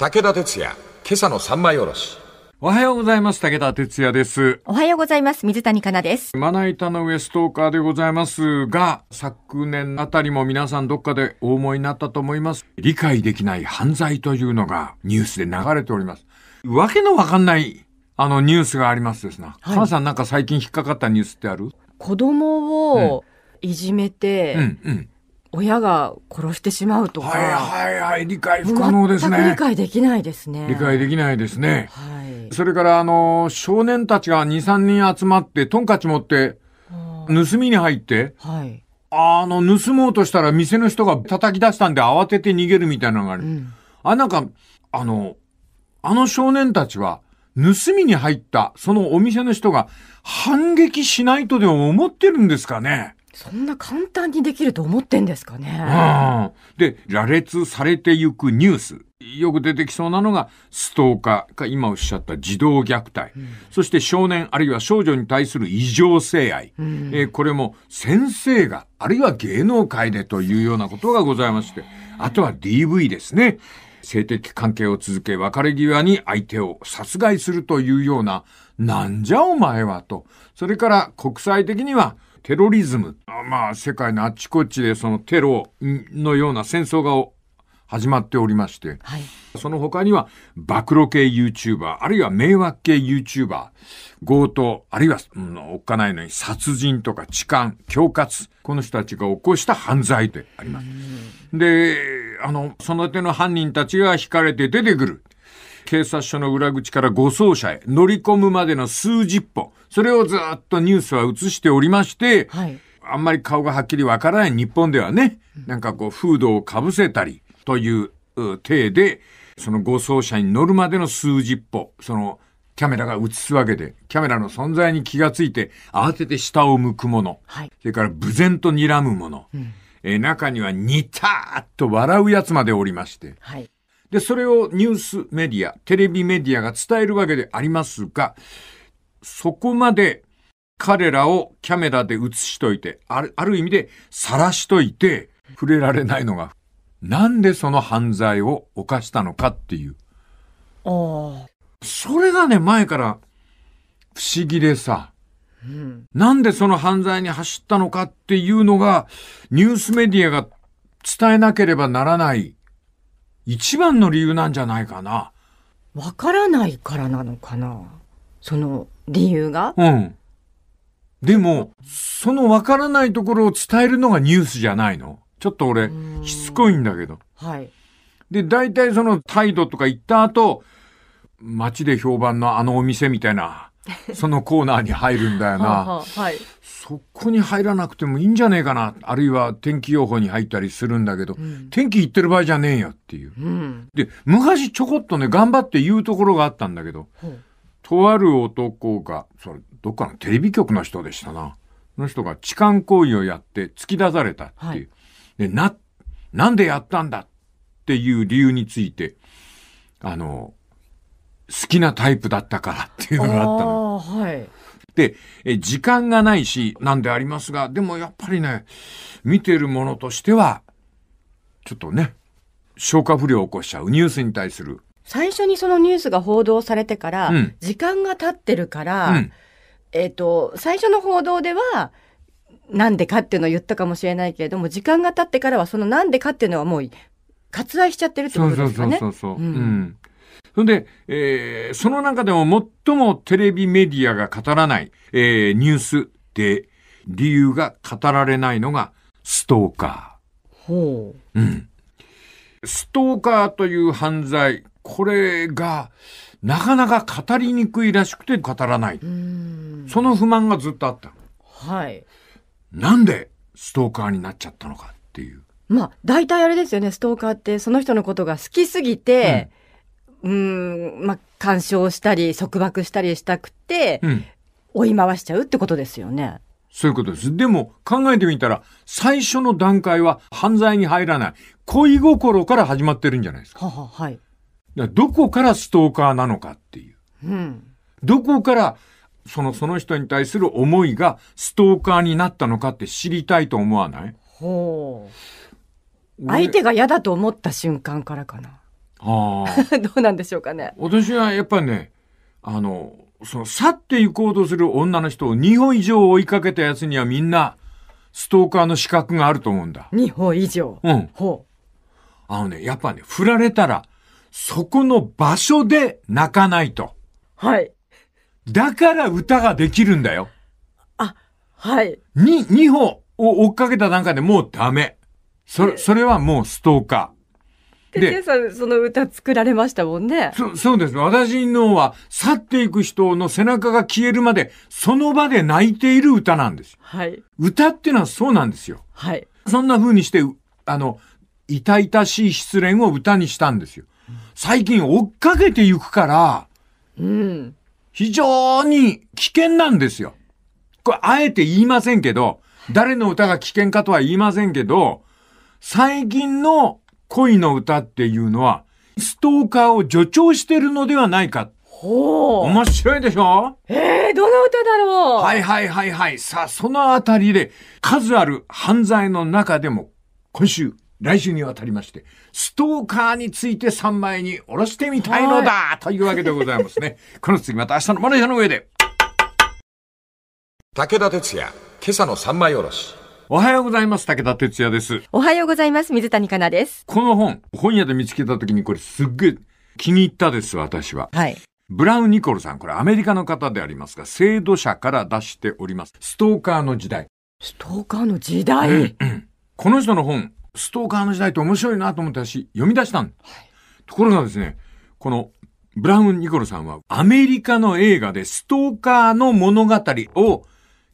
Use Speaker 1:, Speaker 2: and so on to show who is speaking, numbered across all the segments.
Speaker 1: 武田哲也、今朝の三枚おろし。おはようございます。武田哲也です。
Speaker 2: おはようございます。水谷香奈です。
Speaker 1: まな板の上ストーカーでございますが、昨年あたりも皆さんどっかでお思いになったと思います。理解できない犯罪というのがニュースで流れております。わけのわかんない、あのニュースがありますですな。はい、さんなんか最近引っかかったニュースってある
Speaker 2: 子供をいじめて、うんうん、親が殺してしまうとか。はい
Speaker 1: はいはい、理解不可能ですね。理解
Speaker 2: できないですね。理
Speaker 1: 解できないですね。はい。それから、あの、少年たちが2、3人集まって、トンカチ持って、盗みに入って、はい。あの、盗もうとしたら店の人が叩き出したんで慌てて逃げるみたいなのがある。うん、あ、なんか、あの、あの少年たちは、盗みに入った、そのお店の人が反撃しないとでも思ってるんですかね
Speaker 2: そんな簡単にできると思ってんですかね。
Speaker 1: で、羅列されていくニュース。よく出てきそうなのが、ストーカーか、今おっしゃった児童虐待、うん、そして少年あるいは少女に対する異常性愛、うん、えー、これも先生が、あるいは芸能界でというようなことがございまして、あとは DV ですね。性的関係を続け、別れ際に相手を殺害するというような、なんじゃお前はと。それから国際的には、テロリズム。まあ、世界のあちこちでそのテロのような戦争が始まっておりまして、はい、その他には暴露系 YouTuber、あるいは迷惑系 YouTuber、強盗、あるいは、うん、おっかないのに殺人とか痴漢、恐喝、この人たちが起こした犯罪であります。で、あの、その手の犯人たちが惹かれて出てくる。警察署の裏口から護送車へ乗り込むまでの数十歩、それをずっとニュースは映しておりまして、はい、あんまり顔がはっきりわからない日本ではね、なんかこう、フードをかぶせたりという体で、その護送車に乗るまでの数十歩、その、キャメラが映すわけで、キャメラの存在に気がついて、慌てて下を向くもの、はい、それから無然と睨むもの、うん、え中にはにたーっと笑うやつまでおりまして、はい、で、それをニュースメディア、テレビメディアが伝えるわけでありますが、そこまで彼らをキャメラで映しといて、ある、ある意味で晒しといて、触れられないのが、なんでその犯罪を犯したのかっていう。ああ。それがね、前から不思議でさ、うん、なんでその犯罪に走ったのかっていうのが、ニュースメディアが伝えなければならない一番の理由なんじゃないかな。
Speaker 2: わからないからなのかなその理由がう
Speaker 1: ん。でも、そのわからないところを伝えるのがニュースじゃないの。ちょっと俺、しつこいんだけど。はい。で、大体その態度とか言った後、街で評判のあのお店みたいな そのコーナーに入るんだよな ははい、そこに入らなくてもいいんじゃねえかなあるいは天気予報に入ったりするんだけど、うん、天気言ってる場合じゃねえよっていう、うん、で昔ちょこっとね頑張って言うところがあったんだけど、うん、とある男がそれどっかのテレビ局の人でしたなの人が痴漢行為をやって突き出されたっていう、はい、でななんでやったんだっていう理由についてあの好きなタイプだったからっていうのがあったの。はい。で、え時間がないし、なんでありますが、でもやっぱりね、見てるものとしては、ちょっとね、消化不良を起こしちゃうニュースに対する。
Speaker 2: 最初にそのニュースが報道されてから、うん、時間が経ってるから、うん、えっ、ー、と、最初の報道では、なんでかっていうのを言ったかもしれないけれども、時間が経ってからは、そのなんでかっていうのはもう、割愛しちゃってるってことですかね。そうそうそうそう。うん、う
Speaker 1: んそれで、えー、その中でも最もテレビメディアが語らない、えー、ニュースで理由が語られないのがストーカー。ほう。うん。ストーカーという犯罪、これがなかなか語りにくいらしくて語らない。その不満がずっとあった。
Speaker 2: はい。
Speaker 1: なんでストーカーになっちゃったのかって
Speaker 2: いう。まあ、大体あれですよね、ストーカーって、その人のことが好きすぎて、うんうん、まあ、干渉したり、束縛したりしたくて、うん、追い回しちゃうってことですよね。
Speaker 1: そういうことです。でも、考えてみたら、最初の段階は犯罪に入らない。恋心から始まってるんじゃないです
Speaker 2: か。はは、はい。
Speaker 1: どこからストーカーなのかってい
Speaker 2: う。うん。
Speaker 1: どこから、その、その人に対する思いがストーカーになったのかって知りたいと思わない
Speaker 2: ほう。相手が嫌だと思った瞬間からかな。あ どうなんでしょうかね。
Speaker 1: 私はやっぱりね、あの、その、去って行こうとする女の人を2本以上追いかけたやつにはみんな、ストーカーの資格があると思うんだ。
Speaker 2: 2本以上。うん。ほう。
Speaker 1: あのね、やっぱね、振られたら、そこの場所で泣かないと。はい。だから歌ができるんだよ。
Speaker 2: あ、はい。
Speaker 1: に、2歩を追っかけた段階でもうダメ。それ、それはもうストーカー。哲也
Speaker 2: さん、その歌作られましたもんね。そ
Speaker 1: そうです私のは、去っていく人の背中が消えるまで、その場で泣いている歌なんです。はい。歌ってのはそうなんですよ。はい。そんな風にして、あの、痛々しい失恋を歌にしたんですよ。最近追っかけていくから、うん。非常に危険なんですよ。これ、あえて言いませんけど、誰の歌が危険かとは言いませんけど、最近の恋の歌っていうのは、ストーカーを助長してるのではないか。
Speaker 2: ほう。
Speaker 1: 面白いでしょええー、どの歌だろうはいはいはいはい。さあ、そのあたりで、数ある犯罪の中でも、今週、来週にわたりまして、ストーカーについて三枚に下ろしてみたいのだというわけでございますね。この次また明日のマネージャーの上で。武田鉄矢、今朝の三枚おろし。おはようございます。武田哲也です。
Speaker 2: おはようございます。水谷香奈です。
Speaker 1: この本、本屋で見つけた時にこれすっげえ気に入ったです、私は。はい。ブラウン・ニコルさん、これアメリカの方でありますが、制度者から出しております。ストーカーの時代。ストーカーの時代、うんうん、この人の本、ストーカーの時代って面白いなと思ったし、読み出したん、はい、ところがですね、このブラウン・ニコルさんはアメリカの映画でストーカーの物語を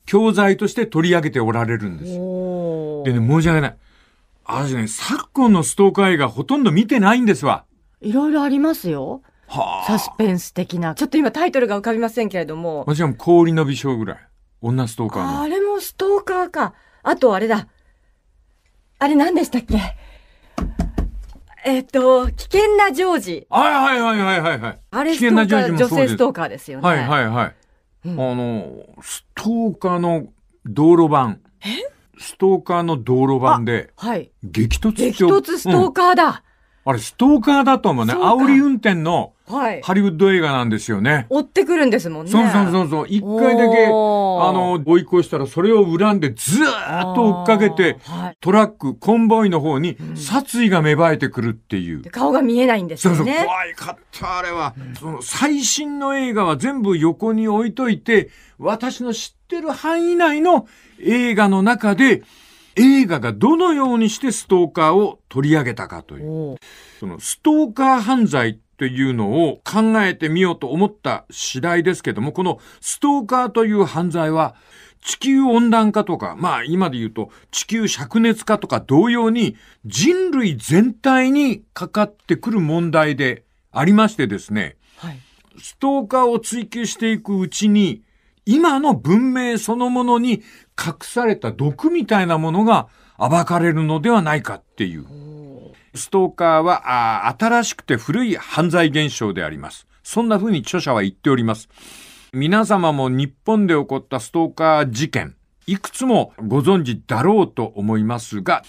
Speaker 1: 教材として取り上げておられるんですよ。でね、申し訳ない。あ私ね、昨今のストーカー映画ほとんど見てないんですわ。
Speaker 2: いろいろありますよ。はあ、サスペンス的な。ちょっと今タイトルが浮かびませんけれども。
Speaker 1: もちろん氷の微笑ぐらい。女ストーカーの。
Speaker 2: あれもストーカーか。あとあれだ。あれ何でしたっけえっ、ー、と、危険なジョージ。
Speaker 1: はいはいはいはいはい。あれ危険なジョージも女性ストーカーですよね。はいはいはい。あの、ストーカーの道路版。ストーカーの道路版で、はい、激突って、激突ストーカーだ、あれ、ストーカーだと思うね。う煽り運転のはい。ハリウッド映画なんですよね。
Speaker 2: 追ってくるんですもんね。そうそうそ
Speaker 1: うそう。一回だけ、あ
Speaker 2: の、
Speaker 1: 追い越したら、それを恨んでずーっと追っかけて、はいトラック、コンボイの方に殺意が芽生えてくるっていう。顔が見えないんですそようね。そう、怖いかった、あれは。その、最新の映画は全部横に置いといて、私の知ってる範囲内の映画の中で、映画がどのようにしてストーカーを取り上げたかという、そのストーカー犯罪というのを考えてみようと思った次第ですけども、このストーカーという犯罪は、地球温暖化とか、まあ今で言うと地球灼熱化とか同様に人類全体にかかってくる問題でありましてですね、はい、ストーカーを追求していくうちに今の文明そのものに隠された毒みたいなものが暴かれるのではないかっていう。ストーカーはあ新しくて古い犯罪現象であります。そんな風に著者は言っております。皆様も日本で起こったストーカー事件、いくつもご存知だろうと思いますが、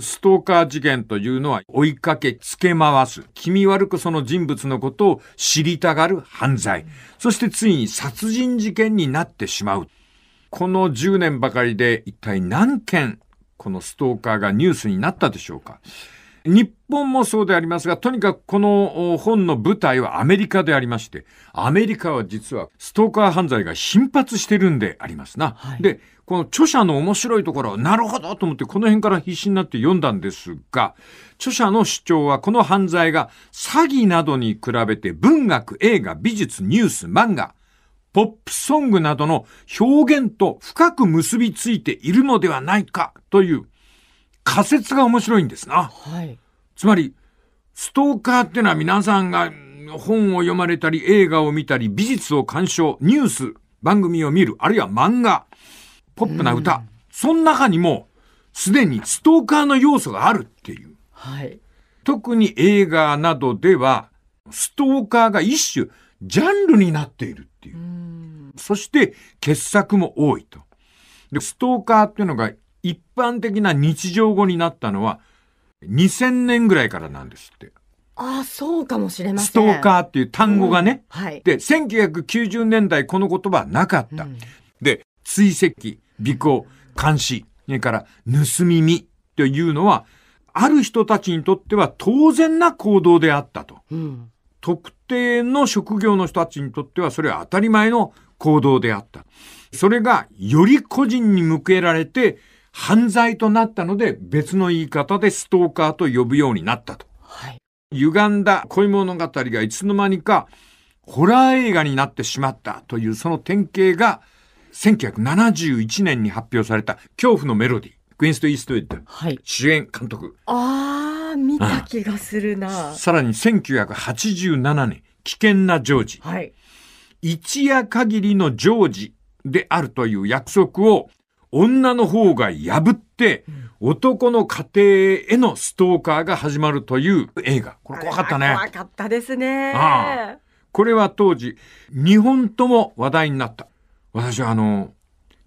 Speaker 1: ストーカー事件というのは追いかけ、つけ回す。気味悪くその人物のことを知りたがる犯罪。そしてついに殺人事件になってしまう。この10年ばかりで一体何件、このストーカーがニュースになったでしょうか。日本もそうでありますが、とにかくこの本の舞台はアメリカでありまして、アメリカは実はストーカー犯罪が頻発してるんでありますな。はい、で、この著者の面白いところ、なるほどと思ってこの辺から必死になって読んだんですが、著者の主張はこの犯罪が詐欺などに比べて文学、映画、美術、ニュース、漫画、ポップソングなどの表現と深く結びついているのではないかという仮説が面白いんですな。はい、つまり、ストーカーっていうのは皆さんが本を読まれたり、映画を見たり、美術を鑑賞、ニュース、番組を見る、あるいは漫画、ポップな歌、うん、その中にもすでにストーカーの要素があるっていう。はい、特に映画などではストーカーが一種ジャンルになっているっていう。うそして傑作も多いと。で、ストーカーっていうのが一般的な日常語になったのは2000年ぐらいからなんですって。
Speaker 2: ああ、そうかもしれません。ストーカーっていう単語がね。うん、はい。で、
Speaker 1: 1990年代この言葉はなかった。うん、で、追跡、尾行、監視、それから盗み見というのは、ある人たちにとっては当然な行動であったと。うん、特定の職業の人たちにとってはそれは当たり前の行動であった。それがより個人に向けられて犯罪となったので別の言い方でストーカーと呼ぶようになったと。はい、歪んだ恋物語がいつの間にかホラー映画になってしまったというその典型が1971年に発表された恐怖のメロディー。クインスト・イーストウッド、はい、主演監督。
Speaker 2: ああ、見た気がするな。
Speaker 1: さらに1987年、危険なジョージ。はい、一夜限りのジョージであるという約束を女の方が破って、男の家庭へのストーカーが始まるという映画。これ怖かったね。怖
Speaker 2: かったですねああ。
Speaker 1: これは当時、2本とも話題になった。私はあの、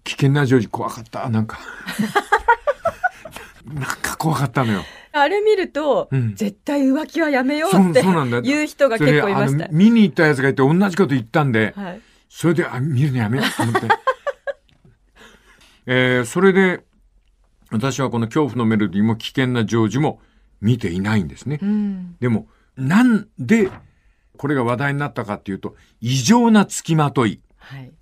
Speaker 1: 危険なジョージ怖かった、なんか。なんか怖かったのよ。
Speaker 2: あれ見ると、うん、絶対浮気はやめようって言う人が結構いました。
Speaker 1: 見に行ったやつがいて同じこと言ったんで、はい、それで、あ、見るのやめようと思って。えー、それで、私はこの恐怖のメロディーも危険なジョージも見ていないんですね。うん、でも、なんでこれが話題になったかっていうと、異常な付きまとい。はい、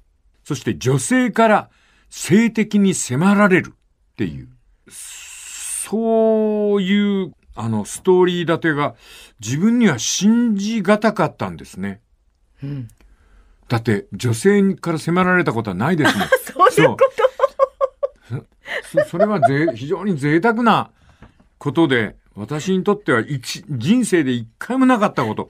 Speaker 1: そして女性から性的に迫られるっていう、そういう、あの、ストーリー立てが自分には信じがたかったんですね。うん、だって、女性から迫られたことはないですね。そういうことそ それはぜ非常に贅沢なことで、私にとっては一人生で一回もなかったこと。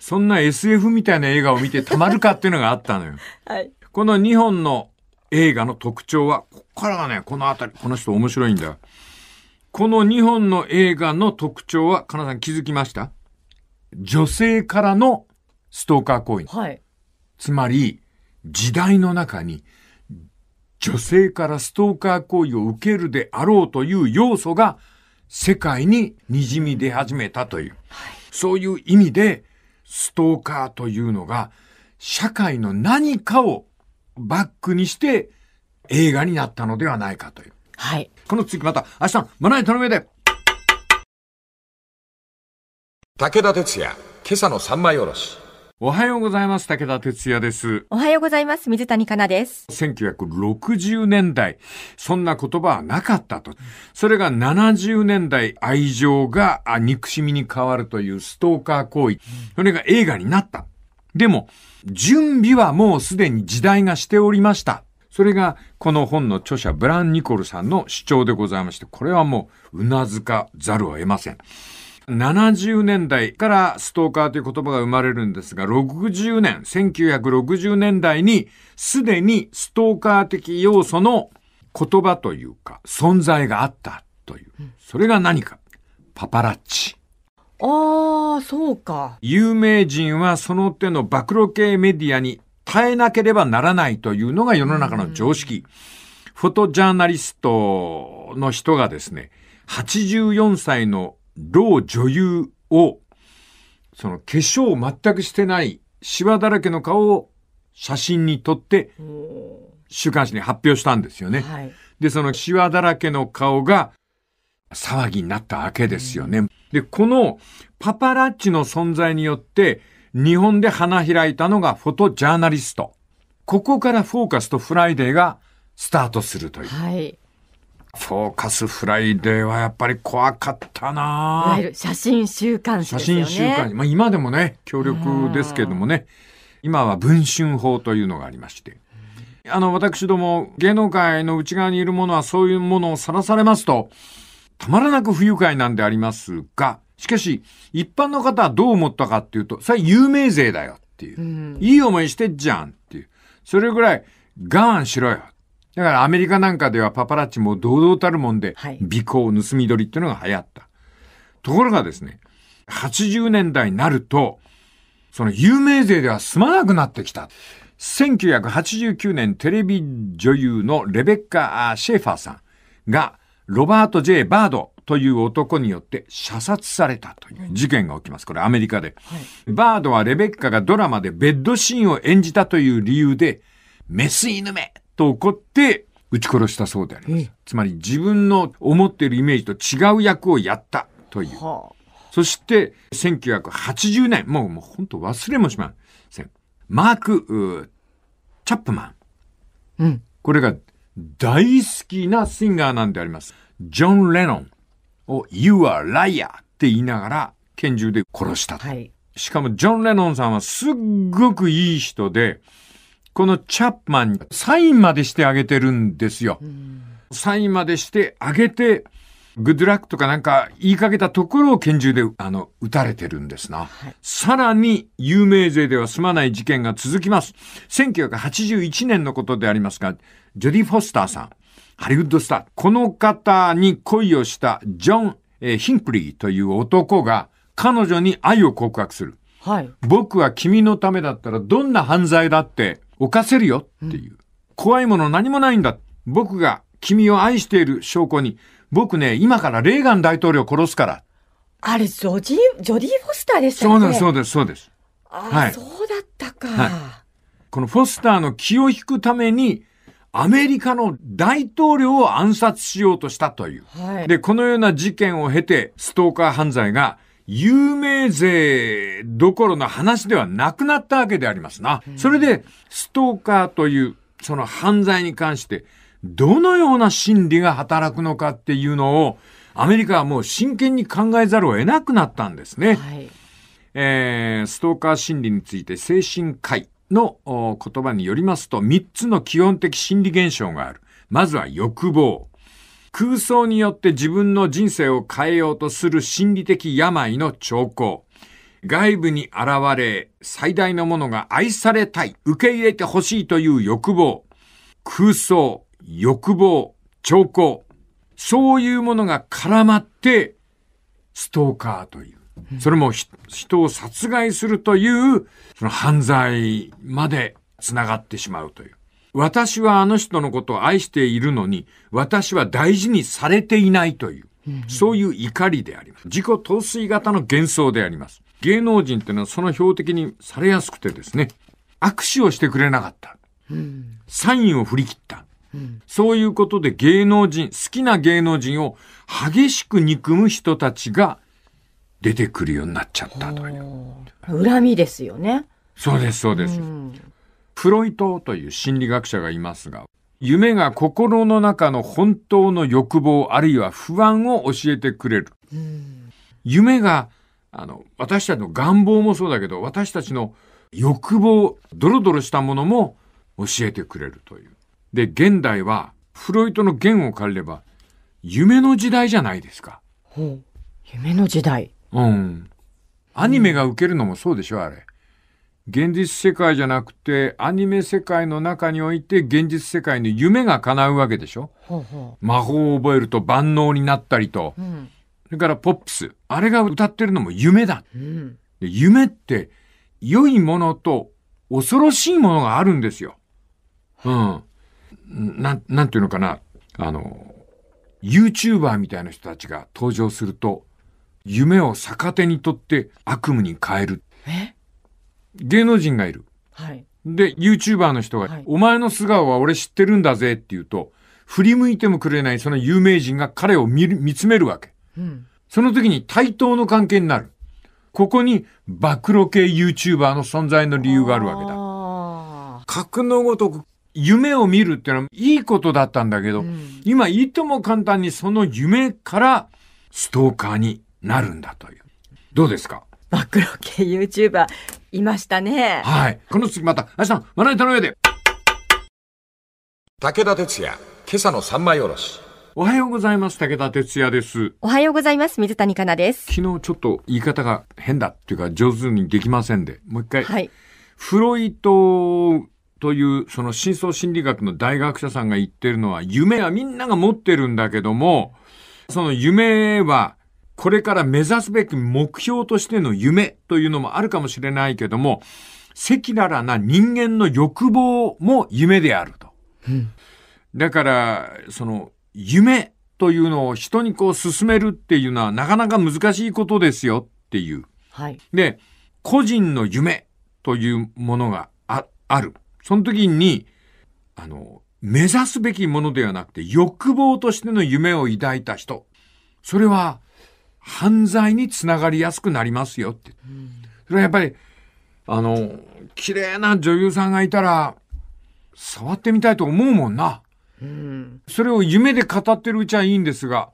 Speaker 1: そんな SF みたいな映画を見てたまるかっていうのがあったのよ。はい。この2本の映画の特徴は、ここからがね、この辺り、この人面白いんだよ。この2本の映画の特徴は、かなさん気づきました女性からのストーカー行為。はい。つまり、時代の中に、女性からストーカー行為を受けるであろうという要素が、世界に滲み出始めたという。はい、そういう意味で、ストーカーというのが、社会の何かをバックにして映画になったのではないかという。はい。この次また明日のまな板の上で。武田哲也、今朝の三枚おろし。おはようございます。武田哲也です。
Speaker 2: おはようございます。水谷香奈です。
Speaker 1: 1960年代、そんな言葉はなかったと。それが70年代、愛情が憎しみに変わるというストーカー行為。それが映画になった。でも、準備はもうすでに時代がしておりました。それが、この本の著者、ブラン・ニコルさんの主張でございまして、これはもう、うなずかざるを得ません。70年代からストーカーという言葉が生まれるんですが、60年、1960年代にすでにストーカー的要素の言葉というか存在があったという。それが何かパパラッチ。
Speaker 2: ああ、そうか。
Speaker 1: 有名人はその手の暴露系メディアに耐えなければならないというのが世の中の常識。フォトジャーナリストの人がですね、84歳の老女優を、その化粧を全くしてないシワだらけの顔を写真に撮って、週刊誌に発表したんですよね。はい、で、そのシワだらけの顔が騒ぎになったわけですよね。うんで、このパパラッチの存在によって、日本で花開いたのがフォトジャーナリスト。ここからフォーカスとフライデーがスタートするという。はい。フォーカスフライデーはやっぱり怖かったないわゆる写
Speaker 2: 真週刊誌、ね、写真週刊誌。
Speaker 1: まあ今でもね、協力ですけどもね、今は文春法というのがありまして。あの、私ども芸能界の内側にいるものはそういうものをさらされますと、たまらなく不愉快なんでありますが、しかし、一般の方はどう思ったかっていうと、それは有名税だよっていう。うん、いい思いしてっじゃんっていう。それぐらい、我慢しろよ。だからアメリカなんかではパパラッチも堂々たるもんで、尾行、盗み取りっていうのが流行った。ところがですね、80年代になると、その有名税では済まなくなってきた。1989年テレビ女優のレベッカ・シェーファーさんが、ロバート・ J・ バードという男によって射殺されたという事件が起きます。これアメリカで。はい、バードはレベッカがドラマでベッドシーンを演じたという理由で、メス犬めと怒って撃ち殺したそうであります。つまり自分の思っているイメージと違う役をやったという。はあ、そして、1980年、もう、もう本当忘れもしません。マーク、チャップマン。うん。これが大好きなシンガーなんであります。ジョン・レノンを You are liar って言いながら拳銃で殺したと。はい、しかもジョン・レノンさんはすっごくいい人で、このチャップマンにサインまでしてあげてるんですよ。サインまでしてあげて、グッドラックとかなんか言いかけたところを拳銃で、あの、撃たれてるんですな。はい、さらに、有名税では済まない事件が続きます。1981年のことでありますが、ジョディ・フォスターさん、ハリウッドスター、この方に恋をしたジョン・えヒンプリーという男が彼女に愛を告白する。はい、僕は君のためだったらどんな犯罪だって犯せるよっていう。うん、怖いもの何もないんだ。僕が君を愛している証拠に、僕ね、今からレーガン大統領を殺すから。
Speaker 2: あれ、ジョジジョディ・フォスターでしたね。そうです、そ
Speaker 1: うです、そうです。ああ、はい、そうだったか、はい、このフォスターの気を引くために、アメリカの大統領を暗殺しようとしたという。はい、で、このような事件を経て、ストーカー犯罪が有名税どころの話ではなくなったわけでありますな。それで、ストーカーというその犯罪に関して、どのような心理が働くのかっていうのを、アメリカはもう真剣に考えざるを得なくなったんですね。はい、えー、ストーカー心理について精神科医、の言葉によりますと、三つの基本的心理現象がある。まずは欲望。空想によって自分の人生を変えようとする心理的病の兆候。外部に現れ、最大のものが愛されたい、受け入れてほしいという欲望。空想、欲望、兆候。そういうものが絡まって、ストーカーという。それも人を殺害するというその犯罪まで繋がってしまうという。私はあの人のことを愛しているのに、私は大事にされていないという、そういう怒りであります。自己陶酔型の幻想であります。芸能人っていうのはその標的にされやすくてですね、握手をしてくれなかった。サインを振り切った。そういうことで芸能人、好きな芸能人を激しく憎む人たちが出てくるようになっちゃったという。
Speaker 2: 恨みですよね。
Speaker 1: そうです、そうです。うん、フロイトという心理学者がいますが、夢が心の中の本当の欲望あるいは不安を教えてくれる。うん、夢が、あの、私たちの願望もそうだけど、私たちの欲望、ドロドロしたものも教えてくれるという。で、現代は、フロイトの弦を借りれば、夢の時代じゃないですか。
Speaker 2: 夢の時代。
Speaker 1: うん。アニメが受けるのもそうでしょ、あれ。現実世界じゃなくて、アニメ世界の中において、現実世界の夢が叶うわけでしょほうほう魔法を覚えると万能になったりと。うん、それからポップス。あれが歌ってるのも夢だ。うん、夢って、良いものと恐ろしいものがあるんですよ。うん。な、なんていうのかな。あの、YouTuber みたいな人たちが登場すると、夢を逆手にとって悪夢に変える。芸能人がいる。はい。で、YouTuber の人が、はい、お前の素顔は俺知ってるんだぜって言うと、振り向いてもくれないその有名人が彼を見見つめるわけ。うん。その時に対等の関係になる。ここに暴露系 YouTuber の存在の理由があるわけだ。格のごとく夢を見るっていうのはいいことだったんだけど、うん、今いとも簡単にその夢からストーカーになるんだという。どうですか暴露系 YouTuber
Speaker 2: いましたね。
Speaker 1: はい。この次また、明日のまな板の上で。武田鉄矢、今朝の三枚おろし。おはようございます。武田鉄矢です。
Speaker 2: おはようございます。水谷香奈です。
Speaker 1: 昨日ちょっと言い方が変だっていうか上手にできませんで、もう一回。はい。フロイトというその深層心理学の大学者さんが言ってるのは夢はみんなが持ってるんだけども、その夢はこれから目指すべき目標としての夢というのもあるかもしれないけども、赤裸々な人間の欲望も夢であると。うん、だから、その、夢というのを人にこう進めるっていうのはなかなか難しいことですよっていう。はい。で、個人の夢というものがあ、ある。その時に、あの、目指すべきものではなくて欲望としての夢を抱いた人。それは犯罪につながりやすくなりますよって。それはやっぱり、あの、綺麗な女優さんがいたら、触ってみたいと思うもんな。うん、それを夢で語ってるうちはいいんですが、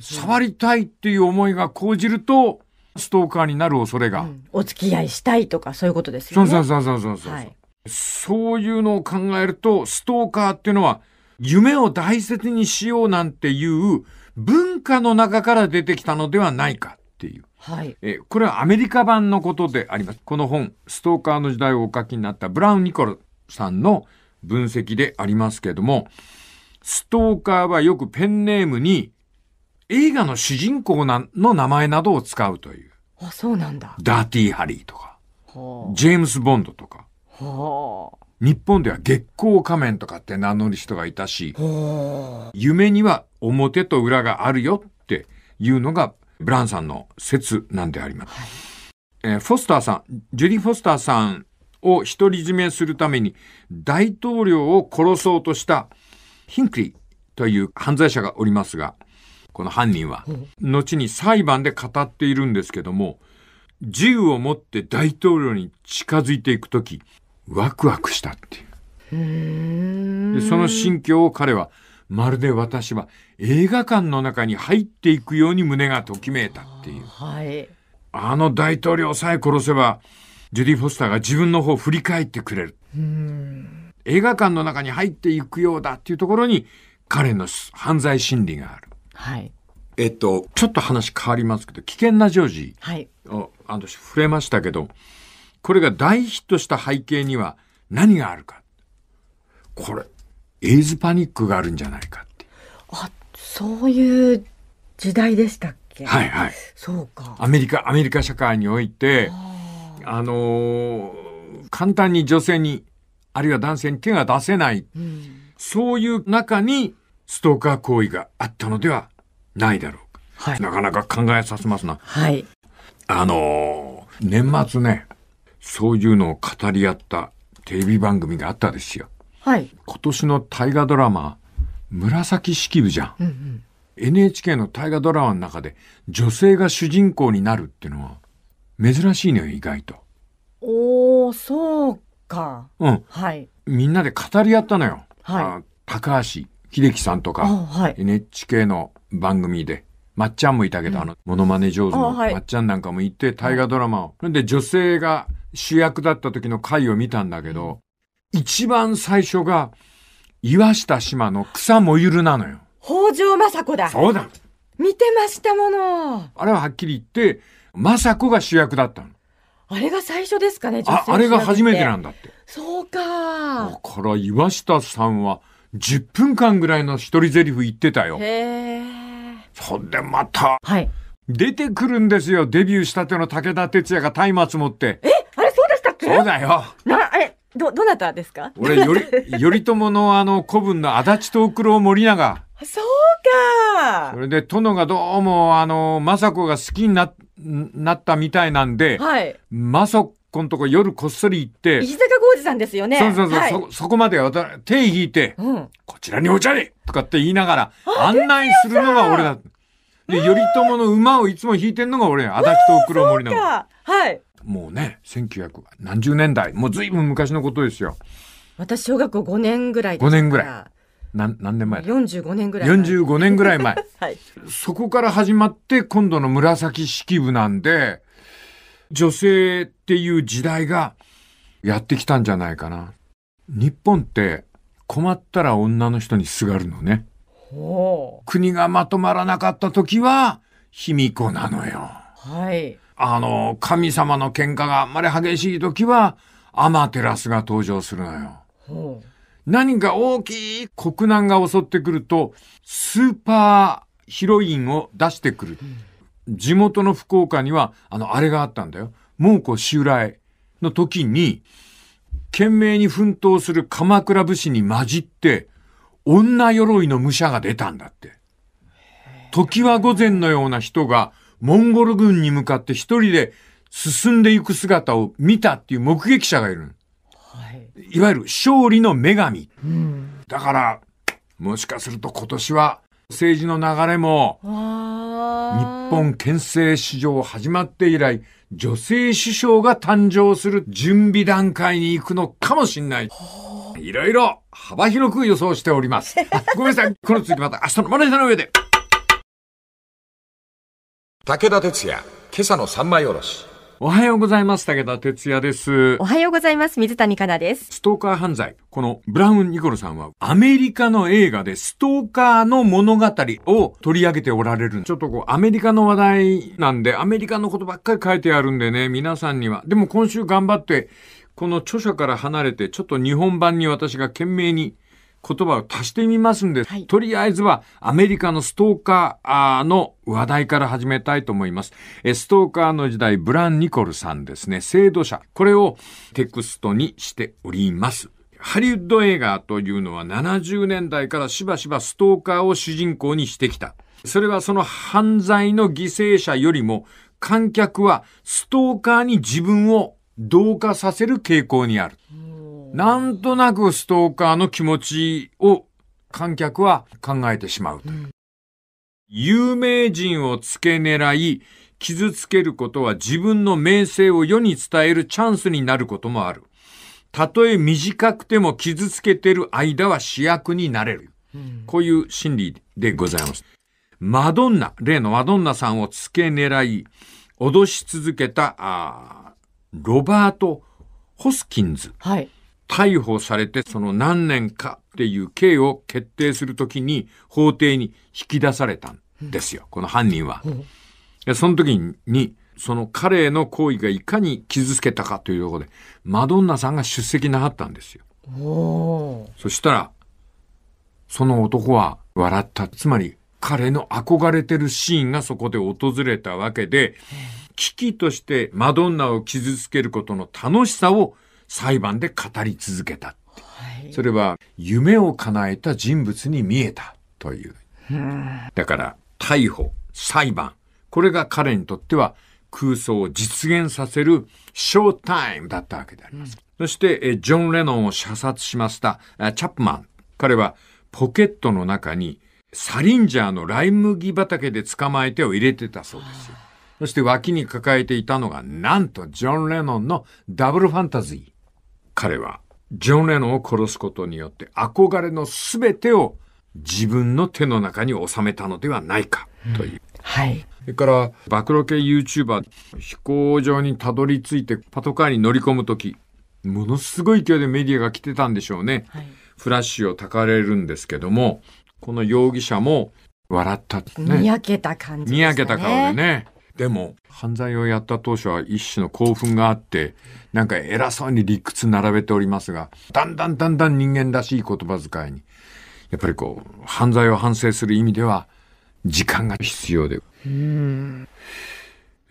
Speaker 1: 触りたいっていう思いが講じると、ストーカーになる恐れが、うん、お付き合いしたいとか、そういうことですよね。そうそうそうそうそう、はい、そういうのを考えると、ストーカーっていうのは、夢を大切にしようなんていう文化の中から出てきたのではないかっていう。はい、えこれはアメリカ版のことであります。この本、ストーカーの時代をお書きになったブラウン・ニコルさんの分析でありますけれども、ストーカーはよくペンネームに映画の主人公なの名前などを使うという。
Speaker 2: あ、そうなんだ。
Speaker 1: ダーティー・ハリーとか、ジェームズ・ボンドとか、日本では月光仮面とかって名乗る人がいたし、夢には表と裏があるよっていうのがブランさんの説なんであります。はい、えー、フォスターさん、ジュリー・フォスターさんを独り占めするために大統領を殺そうとしたヒンクリーという犯罪者がおりますが、この犯人は、後に裁判で語っているんですけども、銃を持って大統領に近づいていくとき、ワクワクしたっていう。
Speaker 2: でその心
Speaker 1: 境を彼はまるで私は映画館の中に入っていくように胸がときめいたっていう。はい。あの大統領さえ殺せば、ジュディ・フォスターが自分の方を振り返ってくれる。うん。映画館の中に入っていくようだっていうところに、彼の犯罪心理がある。はい。えっと、ちょっと話変わりますけど、危険なジョージを、はい、あの、触れましたけど、これが大ヒットした背景には何があるか。これ、エイズパニックがあるんじゃないかって
Speaker 2: あそういう時代でしたっけはいはいそう
Speaker 1: かアメリカアメリカ社会においてあの簡単に女性にあるいは男性に手が出せない、うん、そういう中にストーカー行為があったのではないだろうか、はい、なかなか考えさせますなはいあの年末ね、そういうのを語り合ったテレビ番組があったですよ。はい、今年の大河ドラマ「紫式部」じゃん、うんうん、NHK の大河ドラマの中で女性が主人公になるっていうのは珍しいのよ意外と。
Speaker 2: おおそうか。うん、はい、
Speaker 1: みんなで語り合ったのよ。はい、高橋英樹さんとか、はい、NHK の番組で。まっちゃんもいたけど、うん、あの、モノマネ上手のまっちゃんなんかもいて、大河ドラマを。で、女性が主役だった時の回を見たんだけど、一番最初が、岩下島の草もゆるなのよ。
Speaker 2: 北条政子だ。そうだ。見てましたもの。
Speaker 1: あれははっきり言って、政子が主役だったの。
Speaker 2: あれが最初ですかね、ああれが初めてなんだって。そうか。だ
Speaker 1: から岩下さんは10分間ぐらいの一人台詞言ってたよ。
Speaker 2: へー。
Speaker 1: そんでまた、はい、出てくるんですよ、デビューしたての武田鉄矢が松明持って。え そうだよ。
Speaker 2: な、え、ど、どなたですか俺、より、
Speaker 1: 頼朝のあの、古文の足立と九郎森永。
Speaker 2: そうか。
Speaker 1: それで、殿がどうも、あの、政子が好きにな、なったみたいなんで、はい。政子のとこ夜こっそり行って、石
Speaker 2: 坂浩二さんですよね。そうそうそう、はい、そ、そ
Speaker 1: こまで手引いて、うん、こちらにお茶れとかって言いながら、案内するのが俺だ。で、頼朝の馬をいつも引いてんのが俺、足立と九郎森か。はい。もうね、1900何十年代、もうずいぶん昔のことですよ。
Speaker 2: 私、小学校5年ぐらい5年ぐら
Speaker 1: い。何何年前
Speaker 2: ?45 年ぐらい前。45
Speaker 1: 年ぐらい前。はい。そこから始まって、今度の紫式部なんで、女性っていう時代がやってきたんじゃないかな。日本って困ったら女の人にすがるのね。国がまとまらなかった時は、卑弥呼なのよ。はい。あの、神様の喧嘩があんまり激しい時は、アマテラスが登場するのよ。何か大きい国難が襲ってくると、スーパーヒロインを出してくる。うん、地元の福岡には、あの、あれがあったんだよ。猛虎襲来の時に、懸命に奮闘する鎌倉武士に混じって、女鎧の武者が出たんだって。時は午前のような人がモンゴル軍に向かって一人で進んでいく姿を見たっていう目撃者がいる。はい、いわゆる勝利の女神。うん、だから、もしかすると今年は政治の流れも、日本憲政史上始まって以来、女性首相が誕生する準備段階に行くのかもしんない。いろいろ幅広く予想しております。ごめんなさい。この続きまた明日のマネージャーの上で。武田哲也、今朝の三枚おろし。おはようございます。武田哲也です。おは
Speaker 2: ようございます。水谷香奈です。
Speaker 1: ストーカー犯罪。このブラウン・ニコルさんはアメリカの映画でストーカーの物語を取り上げておられる。ちょっとこうアメリカの話題なんでアメリカのことばっかり書いてあるんでね、皆さんには。でも今週頑張って、この著者から離れて、ちょっと日本版に私が懸命に言葉を足してみますんで、はい、とりあえずはアメリカのストーカーの話題から始めたいと思います。ストーカーの時代、ブラン・ニコルさんですね、制度者。これをテクストにしております。ハリウッド映画というのは70年代からしばしばストーカーを主人公にしてきた。それはその犯罪の犠牲者よりも観客はストーカーに自分を同化させる傾向にある。うんなんとなくストーカーの気持ちを観客は考えてしまうという、うん、有名人を付け狙い、傷つけることは自分の名声を世に伝えるチャンスになることもある。たとえ短くても傷つけてる間は主役になれる。うん、こういう心理でございます。マドンナ、例のマドンナさんを付け狙い、脅し続けた、ロバート・ホスキンズ。はい。逮捕されて、その何年かっていう刑を決定するときに、法廷に引き出されたんですよ、うん、この犯人は。うん、その時に、その彼への行為がいかに傷つけたかというところで、マドンナさんが出席なかったんですよ。そしたら、その男は笑った。つまり、彼の憧れてるシーンがそこで訪れたわけで、危機としてマドンナを傷つけることの楽しさを裁判で語り続けた、はい、それは夢を叶えた人物に見えたという。だから逮捕、裁判、これが彼にとっては空想を実現させるショータイムだったわけであります。うん、そして、ジョン・レノンを射殺しましたチャップマン。彼はポケットの中にサリンジャーのライ麦畑で捕まえてを入れてたそうです。そして脇に抱えていたのが、なんとジョン・レノンのダブルファンタジー。彼は、ジョン・レノンを殺すことによって憧れの全てを自分の手の中に収めたのではないかという。うん、はい。それから、暴露系 YouTuber、飛行場にたどり着いてパトカーに乗り込むとき、ものすごい勢いでメディアが来てたんでしょうね。はい、フラッシュをたかれるんですけども、この容疑者も笑った、ね。にや
Speaker 2: けた感じで、ね、にやけた顔で
Speaker 1: ね。でも、犯罪をやった当初は一種の興奮があって、なんか偉そうに理屈並べておりますが、だんだんだんだん人間らしい言葉遣いに、やっぱりこう、犯罪を反省する意味では、時間が必要で。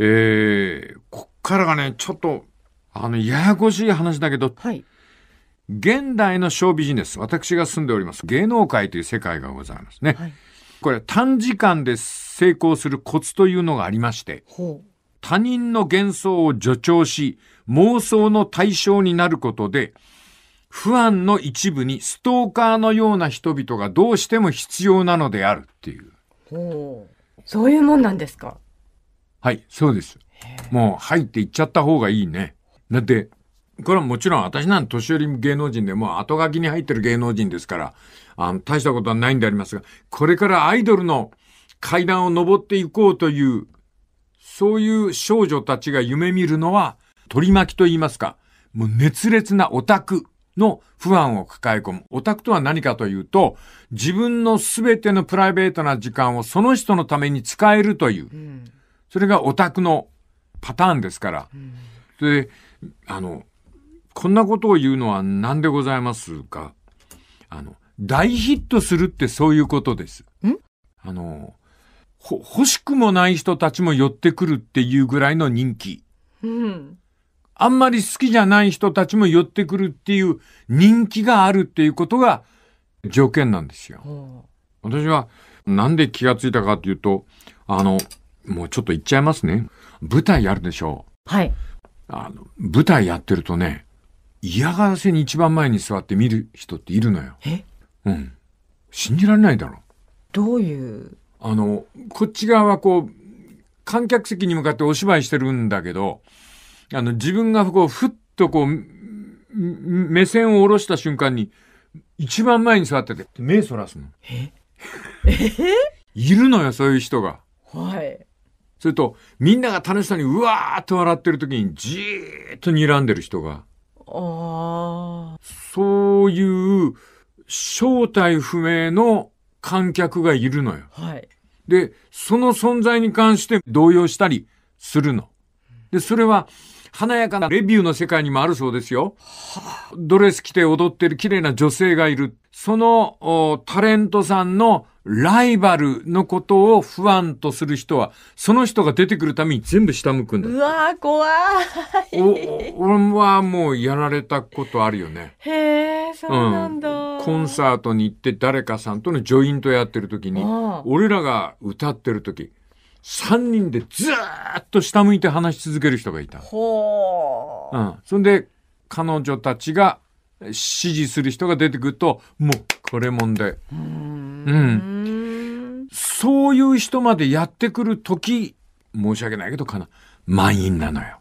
Speaker 1: えー、こっからがね、ちょっと、あの、ややこしい話だけど、はい、現代のショービジネス、私が住んでおります芸能界という世界がございますね。はいこれ短時間で成功するコツというのがありまして、他人の幻想を助長し、妄想の対象になることで、不安の一部にストーカーのような人々がどうしても必要なのであるっていう。
Speaker 2: うそういうもんなんですか
Speaker 1: はい、そうです。もう入っていっちゃった方がいいね。だって、これはもちろん私なんて年寄り芸能人でも後書きに入ってる芸能人ですから、あの、大したことはないんでありますが、これからアイドルの階段を登っていこうという、そういう少女たちが夢見るのは、取り巻きと言いますか、もう熱烈なオタクの不安を抱え込む。オタクとは何かというと、自分の全てのプライベートな時間をその人のために使えるという、うん、それがオタクのパターンですから。うん、で、あの、こんなことを言うのは何でございますかあの、大ヒットするってそういうことです。んあの、欲しくもない人たちも寄ってくるっていうぐらいの人気。うん。あんまり好きじゃない人たちも寄ってくるっていう人気があるっていうことが条件なんですよ。私はなんで気がついたかっていうと、あの、もうちょっと言っちゃいますね。舞台やるでしょう。はい。あの、舞台やってるとね、嫌がらせに一番前に座って見る人っているのよ。えうん。信じられないだろう。どういうあの、こっち側はこう、観客席に向かってお芝居してるんだけど、あの、自分がこう、ふっとこう、目線を下ろした瞬間に、一番前に座ってて、目そらすの。
Speaker 2: ええ
Speaker 1: いるのよ、そういう人が。はい。それと、みんなが楽しそうにうわーっと笑ってる時に、じーっと睨んでる人が。ああ。そういう、正体不明の観客がいるのよ。はい。で、その存在に関して動揺したりするの。で、それは、華やかなレビューの世界にもあるそうですよ。ドレス着て踊ってる綺麗な女性がいる。そのタレントさんのライバルのことを不安とする人は、その人が出てくるために全部下向くんだ。う
Speaker 2: わー、怖い。
Speaker 1: お、俺はもうやられたことあるよね。
Speaker 2: へえ、そうなん
Speaker 1: だ、うん、コンサートに行って誰かさんとのジョイントやってる時に、俺らが歌ってる時、3人でずーっと下向いて話し続ける人がいた。ほう。うん。そんで、彼女たちが支持する人が出てくると、もう、これもんで。うんうんそういう人までやってくる時申し訳ないけどかな満員なのよ。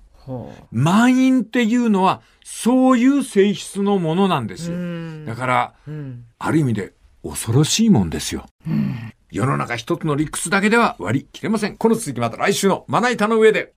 Speaker 1: 満員っていうのはそういう性質のものなんですよ。だから、うん、ある意味で恐ろしいもんですよ。うん、世の中一つの理屈だけでは割り切れません。この続きまた来週のまな板の上で。